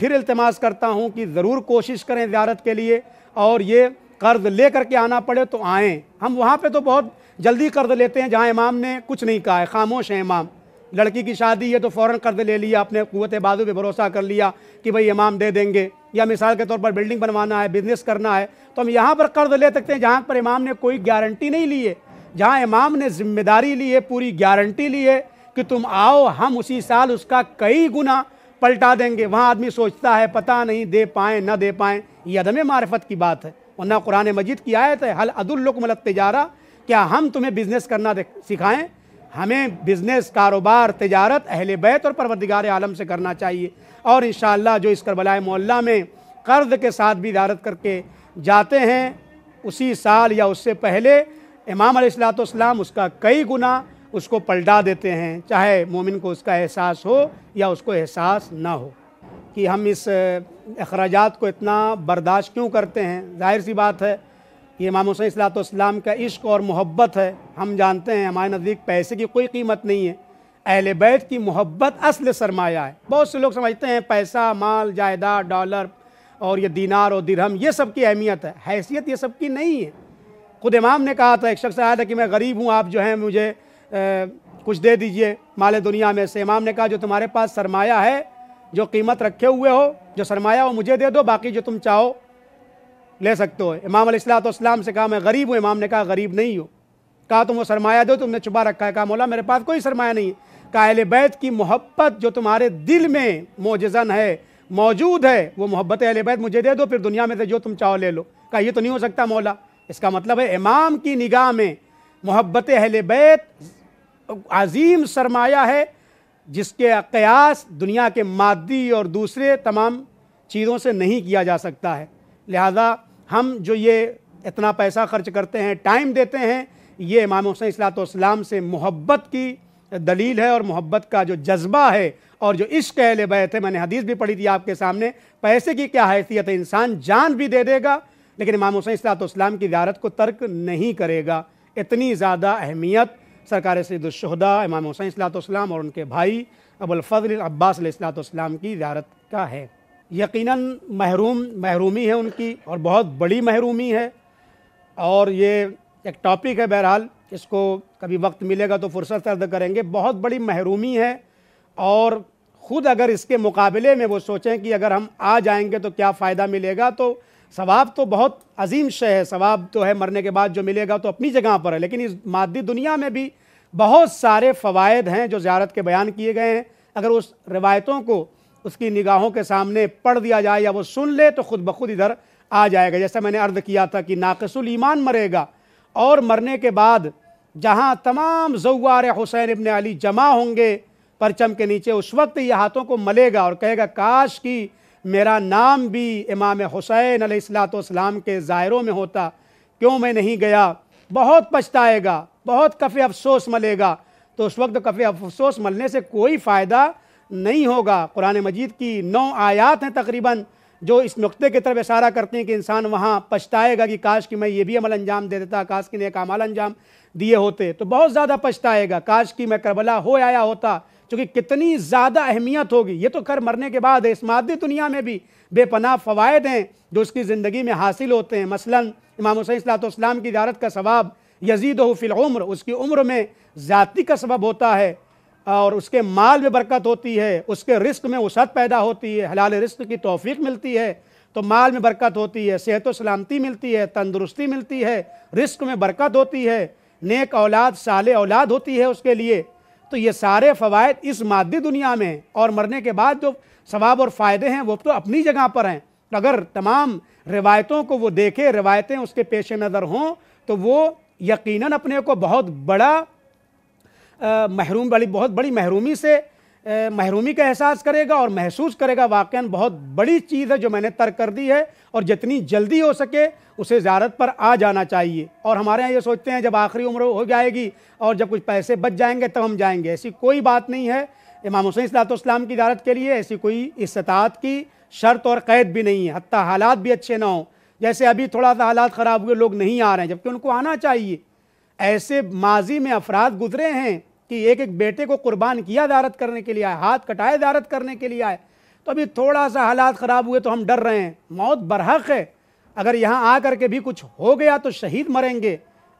फिर अल्तमास करता हूँ कि ज़रूर कोशिश करें ज्यारत के लिए और ये कर्ज़ ले करके आना पड़े तो आएँ हम वहाँ पर तो बहुत जल्दी कर्ज़ लेते हैं जहाँ इमाम ने कुछ नहीं कहा है खामोश हैं इमाम लड़की की शादी है तो फ़ौरन कर्ज ले लिया अपने कुत बाजू पर भरोसा कर लिया कि भाई इमाम दे देंगे या मिसाल के तौर पर बिल्डिंग बनवाना है बिजनेस करना है तो हम यहाँ पर कर्ज ले सकते हैं जहाँ पर इमाम ने कोई गारंटी नहीं ली है जहाँ इमाम ने जिम्मेदारी ली है पूरी गारंटी ली है कि तुम आओ हम उसी साल उसका कई गुना पलटा देंगे वहाँ आदमी सोचता है पता नहीं दे पाएँ ना दे पाएँ ये अदम मार्फत की बात है वरना कुरान मजिद की आयत है हल अदुल्लुकमलत तजारा क्या हम तुम्हें बिज़नेस करना सिखाएँ हमें बिज़नेस कारोबार तजारत अहल बैत और परवरदिगार आलम से करना चाहिए और इन जो इस करबलाए मोहल्ला में कर्ज के साथ भी इदारत करके जाते हैं उसी साल या उससे पहले इमाम अलैहिस्सलाम उसका कई गुना उसको पलटा देते हैं चाहे मोमिन को उसका एहसास हो या उसको एहसास ना हो कि हम इस अखराज को इतना बर्दाश्त क्यों करते हैं जाहिर सी बात है ये इमाम हुसैन सलातम का इश्क और मोहब्बत है हम जानते हैं हमारे नज़दीक पैसे की कोई कीमत नहीं है अहल बैत की मोहब्बत असल सरमाया है बहुत से लोग समझते हैं पैसा माल जायदाद डॉलर और ये दीनार और दिरहम ये सब की अहमियत है हैसियत ये सब की नहीं है खुद इमाम ने कहा था एक शख्स आया था कि मैं गरीब हूँ आप जो है मुझे ए, कुछ दे दीजिए माल दुनिया में से इमाम ने कहा जो तुम्हारे पास सरमाया है जो कीमत रखे हुए हो जो सरमाया हो मुझे दे दो बाकी जो तुम चाहो ले सकते हो इमाम अलैहिस्सलाम से कहा मैं गरीब हूँ इमाम ने कहा गरीब नहीं हो कहा तुम वो सरमाया दो तुमने छुपा रखा है कहा मौला मेरे पास कोई सरमाया नहीं है कहा बैत की मोहब्बत जो तुम्हारे दिल में मोजन है मौजूद है वो मोहब्बत अहल बैत मुझे दे दो फिर दुनिया में से जो तुम चाहो ले लो कहा ये तो नहीं हो सकता मौला इसका मतलब है इमाम की निगाह में मोहब्बत अहल बैत अजीम सरमाया है जिसके कयास दुनिया के मादी और दूसरे तमाम चीज़ों से नहीं किया जा सकता है लिहाजा हम जो ये इतना पैसा खर्च करते हैं टाइम देते हैं ये इमाम हुसैन असलातम से मोहब्बत की दलील है और मोहब्बत का जो जज्बा है और जो इश्क अहल बैत है मैंने हदीस भी पढ़ी थी आपके सामने पैसे की क्या हैसियत है इंसान जान भी दे देगा लेकिन इमाम हुसैन सलातम की ज्यारत को तर्क नहीं करेगा इतनी ज़्यादा अहमियत सरकार सैदुलशहदा इमाम हुसैन सलातम और उनके भाई अबुलफ़ल अब्बास सलातम की ज्यारत का है यकीनन महरूम महरूमी है उनकी और बहुत बड़ी महरूमी है और ये एक टॉपिक है बहरहाल इसको कभी वक्त मिलेगा तो फुर्सत सर्द करेंगे बहुत बड़ी महरूमी है और ख़ुद अगर इसके मुकाबले में वो सोचें कि अगर हम आ जाएंगे तो क्या फ़ायदा मिलेगा तो सवाब तो बहुत अजीम शय है सवाब तो है मरने के बाद जो मिलेगा तो अपनी जगह पर है लेकिन इस मादी दुनिया में भी बहुत सारे फ़वाद हैं जो ज्यारत के बयान किए गए हैं अगर उस रिवायतों को उसकी निगाहों के सामने पढ़ दिया जाए या वो सुन ले तो खुद ब खुद इधर आ जाएगा जैसा मैंने अर्द किया था कि नाकसुल ईमान मरेगा और मरने के बाद जहाँ तमाम जवार हुसैन इबन अली जमा होंगे परचम के नीचे उस वक्त ये हाथों को मलेगा और कहेगा काश कि मेरा नाम भी इमाम हुसैन सलाम के ज़ायरों में होता क्यों मैं नहीं गया बहुत पछताएगा बहुत कफ़े अफसोस मलेगा तो उस वक्त कफ़े अफसोस मलने से कोई फ़ायदा नहीं होगा कुरान मजीद की नौ आयात हैं तकरीबन जो इस नुकते की तरफ इशारा करते हैं कि इंसान वहाँ पछताएगा कि काश कि मैं ये भी अमल अंजाम दे देता काश कि नेक अमल अंजाम दिए होते तो बहुत ज़्यादा पछताएगा काश कि मैं करबला हो आया होता चूँकि कितनी ज़्यादा अहमियत होगी ये तो खैर मरने के बाद है इस मादी दुनिया में भी बेपनाह फ़वाद हैं जो उसकी ज़िंदगी में हासिल होते हैं मसला इमाम हुसैन सलाम की इजारत का सवाब यजीद हो फिलम्र उसकी उम्र में ज़्यादी का सबब होता है और उसके माल में बरकत होती है उसके रिस्क में वसत पैदा होती है हलाल रिस्क की तोफ़ी मिलती है तो माल में बरकत होती है सेहत व सलामती मिलती है तंदुरुस्ती मिलती है रिस्क में बरकत होती है नेक औलाद साले औलाद होती है उसके लिए तो ये सारे फ़वाद इस मादी दुनिया में और मरने के बाद जो सवाब और फ़ायदे हैं वो तो अपनी जगह पर हैं अगर तमाम रिवायतों को वो देखे रिवायतें उसके पेश नज़र हों तो वो यकीनन अपने को बहुत बड़ा महरूम वाली बहुत बड़ी महरूमी से महरूमी का एहसास करेगा और महसूस करेगा वाक़ बहुत बड़ी चीज़ है जो मैंने तर्क कर दी है और जितनी जल्दी हो सके उसे ज़्यारत पर आ जाना चाहिए और हमारे यहाँ ये सोचते हैं जब आखिरी उम्र हो जाएगी और जब कुछ पैसे बच जाएंगे तब हम जाएंगे ऐसी कोई बात नहीं है इमाम हुसैन सलातम की ज़्यारत के लिए ऐसी कोई इस्तात की शर्त और क़ैद भी नहीं है हती हालात भी अच्छे ना हों जैसे अभी थोड़ा सा हालात ख़राब हुए लोग नहीं आ रहे हैं जबकि उनको आना चाहिए ऐसे माजी में अफराद गुजरे हैं कि एक एक बेटे को कुर्बान किया दारत करने के लिए आए हाथ कटाए दारत करने के लिए आए तो अभी थोड़ा सा हालात ख़राब हुए तो हम डर रहे हैं मौत बरहक है अगर यहाँ आ करके भी कुछ हो गया तो शहीद मरेंगे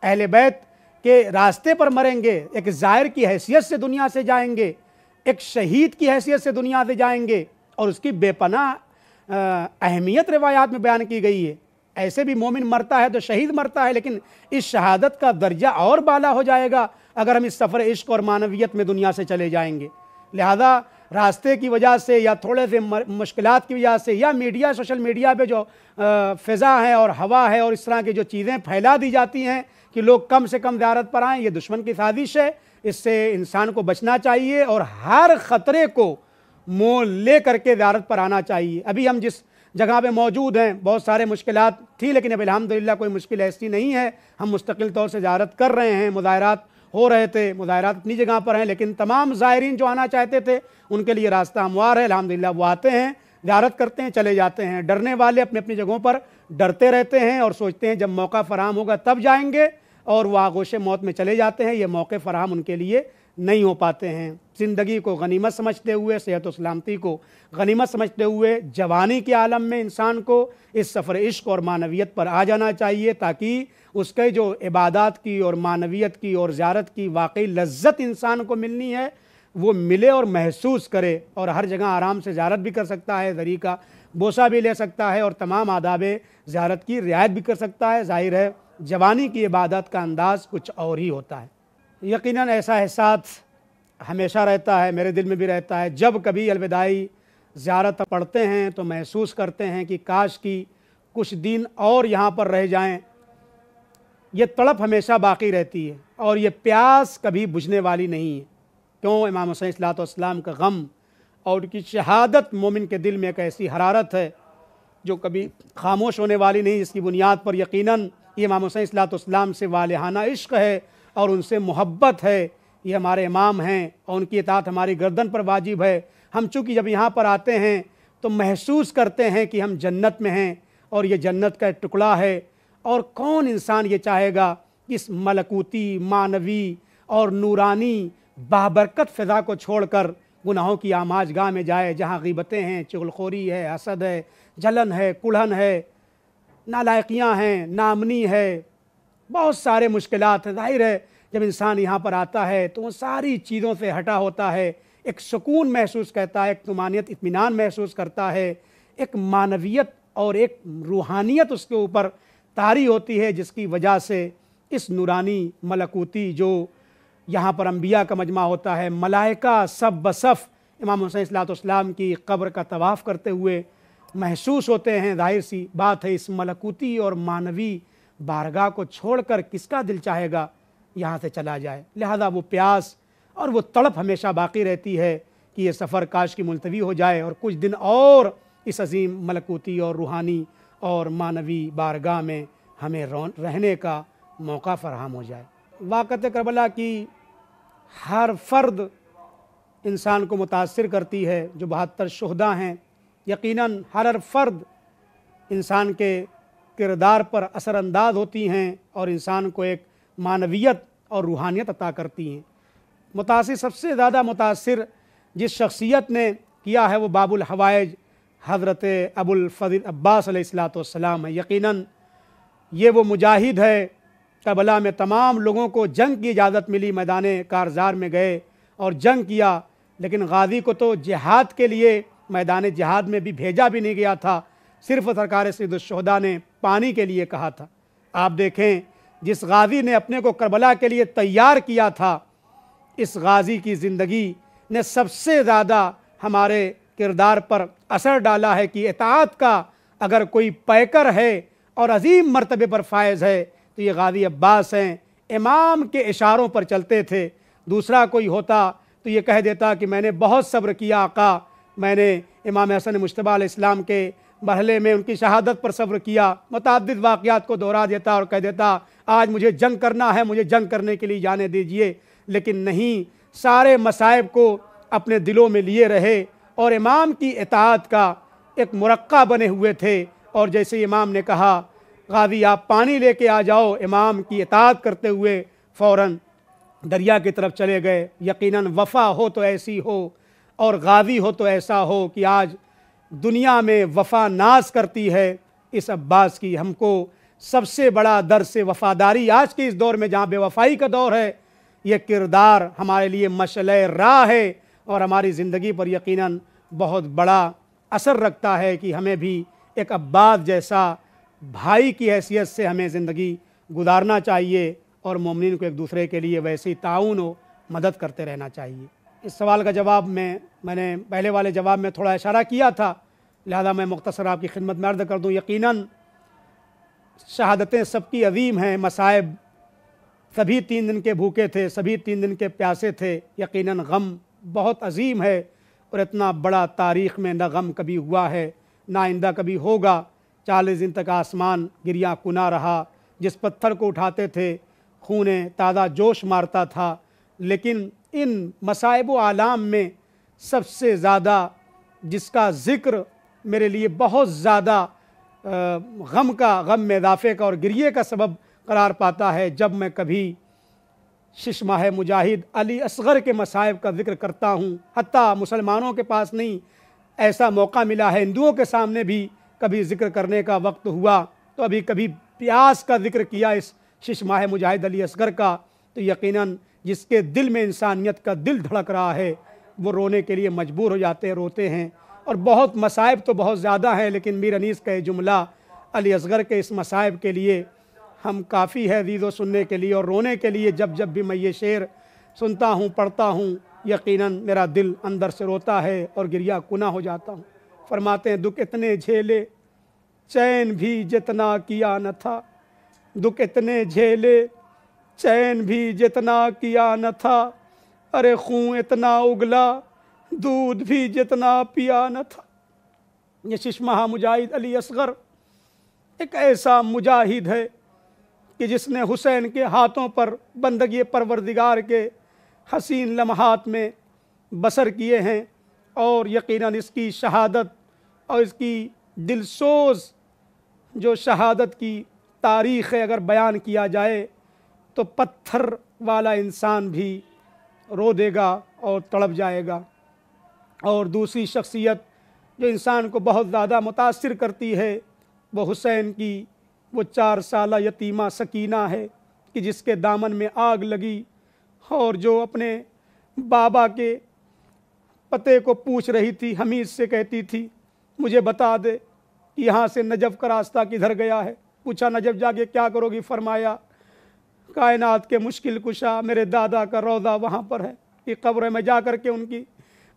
अहल बैत के रास्ते पर मरेंगे एक ज़ायर की हैसियत से दुनिया से जाएंगे एक शहीद की हैसियत से दुनिया से जाएंगे और उसकी बेपना अहमियत रिवायात में बयान की गई है ऐसे भी मोमिन मरता है तो शहीद मरता है लेकिन इस शहादत का दर्जा और बाला हो जाएगा अगर हम इस सफ़र इश्क और मानवियत में दुनिया से चले जाएंगे लिहाजा रास्ते की वजह से या थोड़े से मुश्किल की वजह से या मीडिया सोशल मीडिया पे जो फ़िज़ा है और हवा है और इस तरह की जो चीज़ें फैला दी जाती हैं कि लोग कम से कम ज्यारत पर आएँ ये दुश्मन की साजिश है इससे इंसान को बचना चाहिए और हर ख़तरे को मोल ले करके ज्यारत पर आना चाहिए अभी हम जिस जगह पे मौजूद हैं बहुत सारे मुश्किल थी लेकिन अब अलहमदिल्ला कोई मुश्किल ऐसी नहीं है हम मुस्तकिल तौर से जारत कर रहे हैं मुजाहरात हो रहे थे मुजाहरात अपनी जगह पर हैं लेकिन तमाम ज़ायरीन जो आना चाहते थे उनके लिए रास्ता हमवार है अलहमदिल्ला वो आते हैं जारत करते हैं चले जाते हैं डरने वाले अपनी अपनी जगहों पर डरते रहते हैं और सोचते हैं जब मौका फराम होगा तब जाएंगे और वह आगोश मौत में चले जाते हैं ये मौके फ़राम उनके लिए नहीं हो पाते हैं ज़िंदगी को गनीमत समझते हुए सेहत व सलामती को गनीमत समझते हुए जवानी के आलम में इंसान को इस सफ़र इश्क और मानवीत पर आ जाना चाहिए ताकि उसके जो इबादत की और मानवीत की और ज्यारत की वाकई लज्जत इंसान को मिलनी है वो मिले और महसूस करे और हर जगह आराम से ज्यारत भी कर सकता है जरी का बोसा भी ले सकता है और तमाम आदाब ज्यारत की रियायत भी कर सकता है जाहिर है जवानी की इबादत का अंदाज़ कुछ और ही होता है यकीनन ऐसा एहसास हमेशा रहता है मेरे दिल में भी रहता है जब कभी अलविदाई ज़्यारत पढ़ते हैं तो महसूस करते हैं कि काश की कुछ दिन और यहाँ पर रह जाएं ये तड़प हमेशा बाकी रहती है और ये प्यास कभी बुझने वाली नहीं है क्यों इमाम हुसैन सलाम का गम और उनकी शहादत मोमिन के दिल में एक ऐसी हरारत है जो कभी खामोश होने वाली नहीं जिसकी बुनियाद पर यकीनन ये इमाम हुसैन सलाम से वालहाना इश्क है और उनसे मोहब्बत है ये हमारे इमाम हैं और उनकी इतात हमारी गर्दन पर वाजिब है हम चूँकि जब यहाँ पर आते हैं तो महसूस करते हैं कि हम जन्नत में हैं और ये जन्नत का टुकड़ा है और कौन इंसान ये चाहेगा कि इस मलकूती मानवी और नूरानी बाबरकत फ़िज़ा को छोड़कर गुनाहों की आमाज गाह में जाए जहाँ गीबतें हैं चुगलखोरी है हसद है जलन है कुल्हन है नालायकियाँ हैं नामनी है बहुत सारे मुश्किल जाहिर है जब इंसान यहाँ पर आता है तो वो सारी चीज़ों से हटा होता है एक सुकून महसूस करता है एक तुमानियत इतमान महसूस करता है एक मानवीयत और एक रूहानियत उसके ऊपर तारी होती है जिसकी वजह से इस नूरानी मलकूती जो यहाँ पर अम्बिया का मजमा होता है मलाइका सब बसफ़ इमाम हुसैन सलाम की कब्र का तवाफ़ करते हुए महसूस होते हैं जाहिर सी बात है इस मलकूती और मानवी बारगाह को छोड़कर किसका दिल चाहेगा यहाँ से चला जाए लिहाजा वो प्यास और वो तड़प हमेशा बाकी रहती है कि ये सफ़र काश की मुलतवी हो जाए और कुछ दिन और इस अजीम मलकूती और रूहानी और मानवी बारगाह में हमें रहने का मौका फरहम हो जाए वाक़त करबला की हर फर्द इंसान को मुतासर करती है जो बहत्तर शहदा हैं यकीनन हर हर फर्द इंसान के किरदार पर असरअंदाज होती हैं और इंसान को एक मानवीयत और रूहानियत अता करती हैं मुतासिर सबसे ज़्यादा मुतासर जिस शख्सियत ने किया है वो बाबुल हवाइज हज़रत अबुलफ़ल अब्बास सलाम है यकीनन ये वो मुजाहिद है तबला में तमाम लोगों को जंग की इजाज़त मिली मैदान कारजार में गए और जंग किया लेकिन गाजी को तो जिहाद के लिए मैदान जिहाद में भी भेजा भी नहीं गया था सिर्फ सरकार सैदुलशहदा ने पानी के लिए कहा था आप देखें जिस गाजी ने अपने को करबला के लिए तैयार किया था इस गाजी की ज़िंदगी ने सबसे ज़्यादा हमारे किरदार पर असर डाला है कि एतात का अगर कोई पैकर है और अजीम मरतबे पर फायज़ है तो ये गाजी अब्बास हैं इमाम के इशारों पर चलते थे दूसरा कोई होता तो ये कह देता कि मैंने बहुत सब्र किया आका मैंने इमाम हसन मुशतबा इस्लाम के मरहले में उनकी शहादत पर सब्र किया मतद वाक़ात को दोहरा देता और कह देता आज मुझे जंग करना है मुझे जंग करने के लिए जाने दीजिए लेकिन नहीं सारे मसायब को अपने दिलों में लिए रहे और इमाम की इतात का एक मुरक्का बने हुए थे और जैसे इमाम ने कहा गावी आप पानी लेके आ जाओ इमाम की इतात करते हुए फ़ौर दरिया की तरफ चले गए यकीनन वफा हो तो ऐसी हो और गावी हो तो ऐसा हो कि आज दुनिया में वफा नाज करती है इस अब्बास की हमको सबसे बड़ा दर से वफादारी आज के इस दौर में जहाँ बेवफाई का दौर है यह किरदार हमारे लिए मशल राह है और हमारी ज़िंदगी पर यकीनन बहुत बड़ा असर रखता है कि हमें भी एक अब्बास जैसा भाई की हैसियत से हमें ज़िंदगी गुजारना चाहिए और ममिन को एक दूसरे के लिए वैसे ही ताउन हो मदद करते रहना चाहिए इस सवाल का जवाब में मैंने पहले वाले जवाब में थोड़ा इशारा किया था लिहाजा मैं मुख्तसर आपकी खिदमत में अर्द कर दूँ यकीन शहादतें सबकी अजीम हैं मसायब सभी तीन दिन के भूखे थे सभी तीन दिन के प्यासे थे यकीन गम बहुत अजीम है और इतना बड़ा तारीख़ में न गम कभी हुआ है ना आइंदा कभी होगा चालीस दिन तक आसमान गिरिया कुना रहा जिस पत्थर को उठाते थे खूने ताज़ा जोश मारता था लेकिन इन मसाइब आलाम में सबसे ज़्यादा जिसका ज़िक्र मेरे लिए बहुत ज़्यादा गम का गम में इजाफे का और गिरिए का सबब करार पाता है जब मैं कभी शशमाह मुजाहिद अली असगर के मसाइब का जिक्र करता हूँ हती मुसलमानों के पास नहीं ऐसा मौका मिला है हिंदुओं के सामने भी कभी जिक्र करने का वक्त हुआ तो अभी कभी प्यास का जिक्र किया इस शशमाह मुजाहिद अली असगर का तो यकीनन जिसके दिल में इंसानियत का दिल धड़क रहा है वो रोने के लिए मजबूर हो जाते हैं रोते हैं और बहुत मसाइब तो बहुत ज़्यादा हैं लेकिन मीर अनीस का जुमला अली असगर के इस मसाइब के लिए हम काफ़ी है दीदो सुनने के लिए और रोने के लिए जब जब भी मैं ये शेर सुनता हूँ पढ़ता हूँ यकीनन मेरा दिल अंदर से रोता है और गिरिया कुना हो जाता हूँ फरमाते हैं दुख इतने झेले चैन भी जितना किया न था दुख इतने झेले चैन भी जितना किया न था अरे खूँ इतना उगला दूध भी जितना पिया न था ये शिशमहा मुजाहिद अली असगर एक ऐसा मुजाहिद है कि जिसने हुसैन के हाथों पर बंदगी परवरदिगार के हसीन लम्हात में बसर किए हैं और यकीनन इसकी शहादत और इसकी दिलसोज जो शहादत की तारीख़ है अगर बयान किया जाए तो पत्थर वाला इंसान भी रो देगा और तड़प जाएगा और दूसरी शख्सियत जो इंसान को बहुत ज़्यादा मुतासर करती है वो हुसैन की वो चार साल यतीमा सकीना है कि जिसके दामन में आग लगी और जो अपने बाबा के पते को पूछ रही थी हमीद से कहती थी मुझे बता दे कि यहाँ से नजब का रास्ता किधर गया है पूछा नजब जाके क्या करोगी फरमाया कायनात के मुश्किल कुशा मेरे दादा का रौदा वहाँ पर है कि कब्र में जा कर के उनकी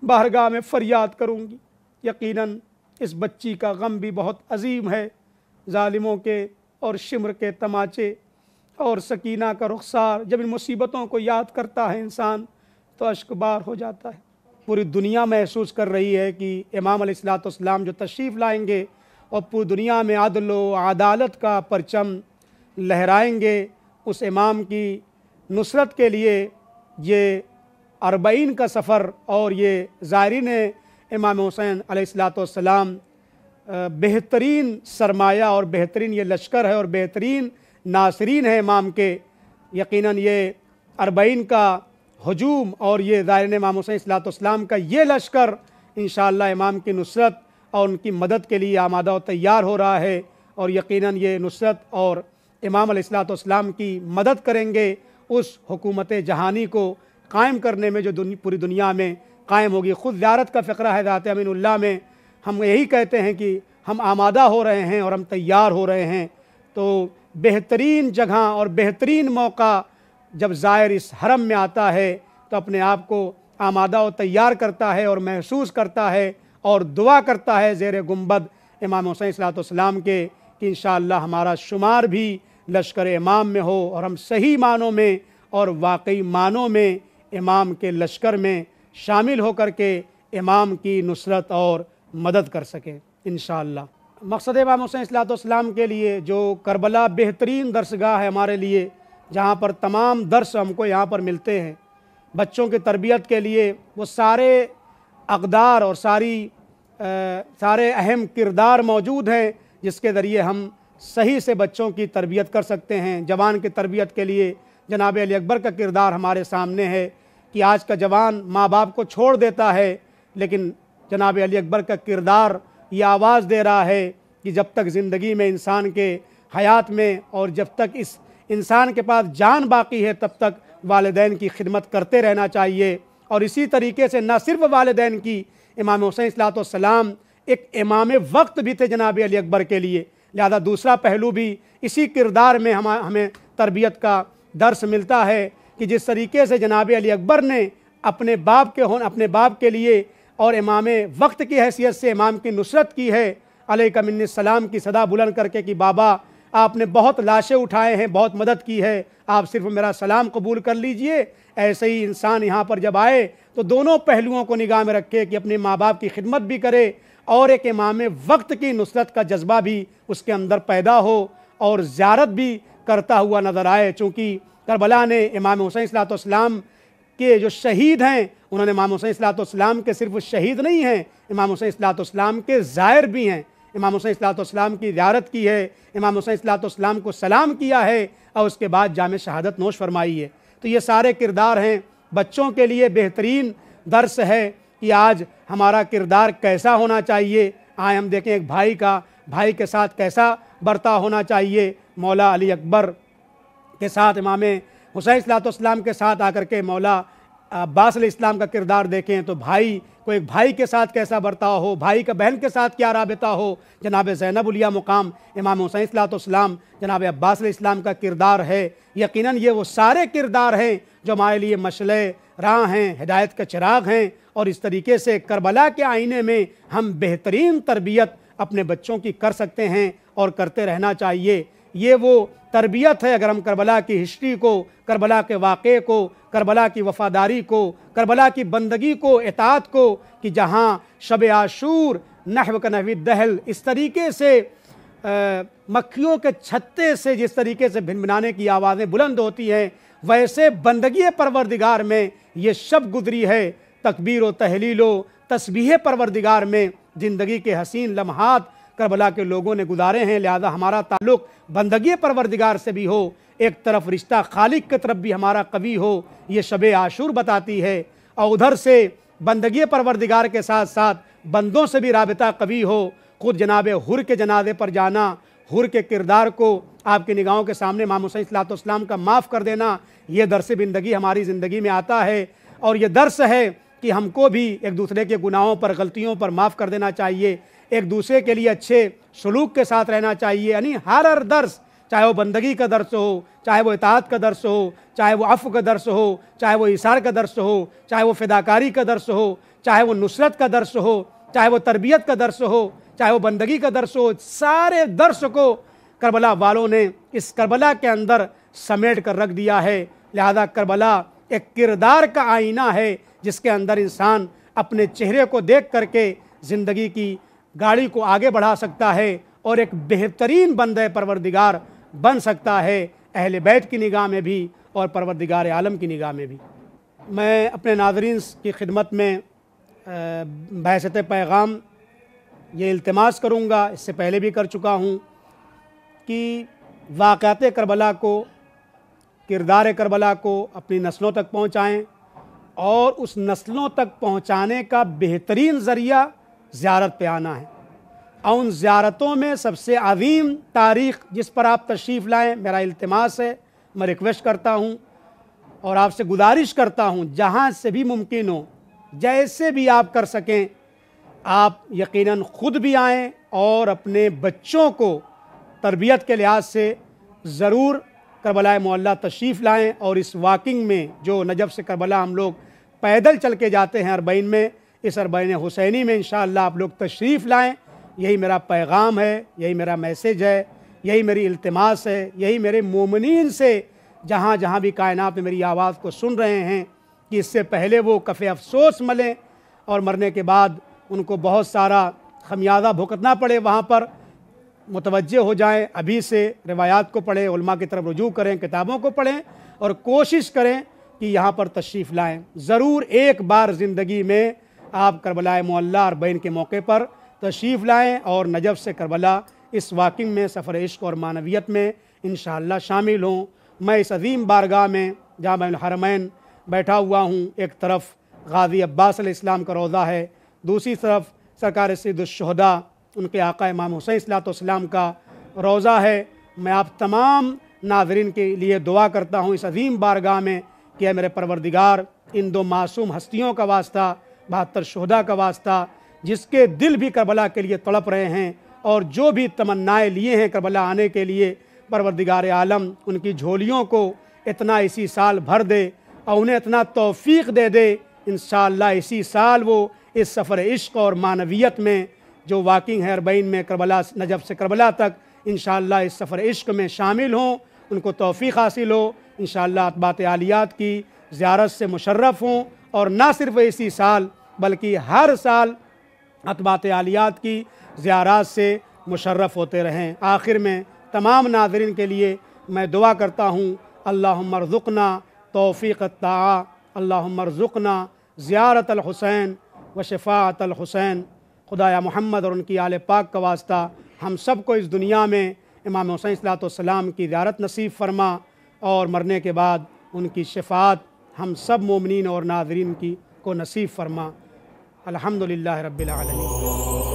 बहरगाह में फरियाद करूँगी यकीनन इस बच्ची का गम भी बहुत अजीम है ालिमों के और शिमर के तमाचे और सकीना का रुखसार जब इन मुसीबतों को याद करता है इंसान तो अश्कबार हो जाता है पूरी दुनिया महसूस कर रही है कि इमाम सलाम जो तशरीफ़ लाएंगे और पूरी दुनिया में आदल अदालत का परचम लहराएंगे उस इमाम की नुसरत के लिए ये अरबईन का सफ़र और ये ज़ायरीन इमाम हुसैन अलैहिस्सलाम बेहतरीन सरमाया और बेहतरीन ये लश्कर है और बेहतरीन नासरीन है इमाम के यकीनन ये अरबईन का हजूम और ये दायरन इमाम हुसैन सलाम का ये लश्कर इन इमाम की नुसरत और उनकी मदद के लिए आमादा और तैयार हो रहा है और यकीनन ये नुसरत और इमाम अलैहिस्सलाम की मदद करेंगे उस हुकूमत जहानी को कायम करने में जो दुन, पूरी दुनिया में कायम होगी ख़ुद ज्यारत का फ़िक्र है ज़ात अमीनुल्ला में हम यही कहते हैं कि हम आमादा हो रहे हैं और हम तैयार हो रहे हैं तो बेहतरीन जगह और बेहतरीन मौका जब ज़ायर इस हरम में आता है तो अपने आप को आमादा और तैयार करता है और महसूस करता है और दुआ करता है ज़ेर गुम्बद इमाम हुसैन सलाम के कि इन हमारा शुमार भी लश्कर इमाम में हो और हम सही मानों में और वाकई मानों में इमाम के लश्कर में शामिल होकर के इमाम की नुसरत और मदद कर सकें इन मकसद इमाम हुसैन असलातम के लिए जो करबला बेहतरीन दरसगाह है हमारे लिए जहाँ पर तमाम दर्स हमको यहाँ पर मिलते हैं बच्चों की तरबियत के लिए वो सारे अकदार और सारी आ, सारे अहम किरदार मौजूद हैं जिसके ज़रिए हम सही से बच्चों की तरबियत कर सकते हैं जवान की तरबियत के लिए जनाब अली अकबर का किरदार हमारे सामने है कि आज का जवान माँ बाप को छोड़ देता है लेकिन जनाब अली अकबर का किरदार ये आवाज़ दे रहा है कि जब तक ज़िंदगी में इंसान के हयात में और जब तक इस इंसान के पास जान बाकी है तब तक वालदेन की खिदमत करते रहना चाहिए और इसी तरीके से न सिर्फ वालदेन की इमाम हुसैन सलाम एक इमाम वक्त भी थे जनाब अली अकबर के लिए लिहाजा दूसरा पहलू भी इसी किरदार में हम हमें तरबियत का दर्स मिलता है कि जिस तरीके से जनाब अली अकबर ने अपने बाप के हो अपने बाप के लिए और इमाम वक्त की हैसियत से इमाम की नुसरत की है अलकमिनसलाम की सदा बुलंद करके कि बाबा आपने बहुत लाशें उठाए हैं बहुत मदद की है आप सिर्फ मेरा सलाम कबूल कर लीजिए ऐसे ही इंसान यहाँ पर जब आए तो दोनों पहलुओं को निगाह में रखे कि अपने माँ बाप की खिदमत भी करे और एक इमाम वक्त की नुसरत का जज्बा भी उसके अंदर पैदा हो और ज़्यारत भी करता हुआ नज़र आए चूँकि करबला ने इमाम हुसैन सलातम के जो शहीद हैं उन्होंने इमाम हुसैन सलातम के सिर्फ शहीद नहीं हैं इमाम हुसैन सलातम के ज़ायर भी हैं इमाम हुसैन सलातम की ज्यारत की है इमाम हुसैन सलातम को सलाम किया है और उसके बाद जाम शहादत नोश फरमाई है तो ये सारे किरदार हैं बच्चों के लिए बेहतरीन दर्स है कि आज हमारा किरदार कैसा होना चाहिए आए हम देखें एक भाई का भाई के साथ कैसा बर्ताव होना चाहिए मौला अली अकबर के साथ इमाम हुसैन सलातम के साथ आकर के मौला अब्बास इस्लाम का किरदार देखें तो भाई को एक भाई के साथ कैसा बर्ताव हो भाई का बहन के साथ क्या रबता हो जनाब जैनब उलिया मुकाम इमाम हुसैन सलातम जनाब अब्बास इस्लाम का किरदार है यकीनन ये वो सारे किरदार हैं जो हमारे लिए मशल राह हैं हिदायत के चिराग हैं और इस तरीके से करबला के आईने में हम बेहतरीन तरबियत अपने बच्चों की कर सकते हैं और करते रहना चाहिए ये वो तरबियत है अगर हम करबला की हिस्ट्री को करबला के वाक़े को करबला की वफ़ादारी को करबला की बंदगी को एतात को कि जहाँ शब आशूर नहव नहवी दहल इस तरीके से मक्खियों के छत्ते से जिस तरीके से भिनभिनाने की आवाज़ें बुलंद होती हैं वैसे बंदगी परवरदिगार में ये शब गुजरी है तकबीर व तहलीलो तस्बीह परवरदिगार में ज़िंदगी के हसीन लम्हात करबला के लोगों ने गुजारे हैं लिहाजा हमारा ताल्लुक बंदगी परवरदिगार से भी हो एक तरफ रिश्ता खालिक की तरफ भी हमारा कवि हो ये शब आशूर बताती है और उधर से बंदगी परवरदिगार के साथ साथ बंदों से भी रबता कवि हो खुद जनाब हुर के जनाजे पर जाना हुर के किरदार को आपकी निगाहों के सामने माम सलाम का माफ़ कर देना ये दरस बिंदगी हमारी ज़िंदगी में आता है और ये दरस है कि हमको भी एक दूसरे के गुनाहों पर गलतियों पर माफ़ कर देना चाहिए एक दूसरे के लिए अच्छे सलूक के साथ रहना चाहिए यानी हर हर दर्स चाहे वो बंदगी का दर्स हो चाहे वो इतात का दर्स हो चाहे वो अफ़ का दर्स हो चाहे वो इशार का दर्स हो चाहे वो फिदाकारी का दर्स हो चाहे वो नुसरत का दर्स हो चाहे वो तरबियत का दर्स हो चाहे वो बंदगी का दर्स हो सारे दर्स को करबला वालों ने इस करबला के अंदर समेट कर रख दिया है लिहाजा करबला एक किरदार का आईना है जिसके अंदर इंसान अपने चेहरे को देख करके ज़िंदगी की गाड़ी को आगे बढ़ा सकता है और एक बेहतरीन बंद परवरदिगार बन सकता है अहल बैत की निगाह में भी और परवरदिगार आलम की निगाह में भी मैं अपने नाजरीन की खिदमत में बहसत पैगाम ये अल्तमास करूँगा इससे पहले भी कर चुका हूँ कि वाक़ करबला को किरदार करबला को अपनी नस्लों तक पहुँचाएँ और उस नस्लों तक पहुंचाने का बेहतरीन ज़रिया ज़्यारत पे आना है और उन ज़्यारतों में सबसे अवीम तारीख़ जिस पर आप तशरीफ़ लाएँ मेरा अल्तमास है मैं रिक्वेस्ट करता हूँ और आपसे गुजारिश करता हूँ जहाँ से भी मुमकिन हो जैसे भी आप कर सकें आप यकीनन ख़ुद भी आएँ और अपने बच्चों को तरबियत के लिहाज से ज़रूर करबला मोल्ला तशरीफ़ लाएँ और इस वॉकिंग में जो नजब से करबला हम लोग पैदल चल के जाते हैं अरबैन में इस अरबैन हुसैनी में इन आप लोग तशरीफ़ लाएँ यही मेरा पैगाम है यही मेरा मैसेज है यही मेरी इल्तमास है यही मेरे मोमिन से जहाँ जहाँ भी कायनात में मेरी आवाज़ को सुन रहे हैं कि इससे पहले वो कफ़े अफसोस मलें और मरने के बाद उनको बहुत सारा खमियाजा भुगतना पड़े वहाँ पर मुतवजह हो जाएं अभी से रिवायात को पढ़ें की तरफ रुजू करें किताबों को पढ़ें और कोशिश करें कि यहाँ पर तशरीफ़ लाएँ ज़रूर एक बार ज़िंदगी में आप करबलाए मोल्ला और बैन के मौके पर तशरीफ़ लाएँ और नजब से करबला इस वाकिंग में सफ़र इश्क और मानवीत में इन शामिल हों मैं इस अजीम बारगाह में जाम हरमैन बैठा हुआ हूँ एक तरफ गाजी अब्बास इस्लाम का रोज़ा है दूसरी तरफ सरकार सदशहदा उनके आका इमाम हुसैन सलातम का रोज़ा है मैं आप तमाम नाजरन के लिए दुआ करता हूँ इस अजीम बारगाह में कि है मेरे परवरदिगार इन दो मासूम हस्तियों का वास्ता बहत्तर शहदा का वास्ता जिसके दिल भी करबला के लिए तड़प रहे हैं और जो भी तमन्नाएँ लिए हैं करबला आने के लिए परवरदिगार आलम उनकी झोलियों को इतना इसी साल भर दे और उन्हें इतना तोफ़ी दे दे इन इसी साल वो इस सफ़र इश्क और मानवीत में जो वाकिंग है अरबैन में करबला नजब से करबला तक इन इस सफ़र इश्क में शामिल हों उनको तोफ़ी हासिल हो इन अतबात आलियात की ज़्यारत से मुशर्रफ हों और ना सिर्फ इसी साल बल्कि हर साल अतबात आलियात की ज़्यारत से मुशर्रफ होते रहें आखिर में तमाम नाजरन के लिए मैं दुआ करता हूँ अल्लाह मरजुकना तोफ़ी ता अल्लाह मरजुकना ज़्यारत हुसैन व शफ़ात हुसैन खुदाया मोहम्मद और उनकी आल पाक का वास्ता हम सबको इस दुनिया में इमाम हुसैन सलाम की ज़्यारत नसीब फरमा और मरने के बाद उनकी शफात हम सब मोमिन और नाजरीन की को नसीब फरमा अलहमदिल्ला रबी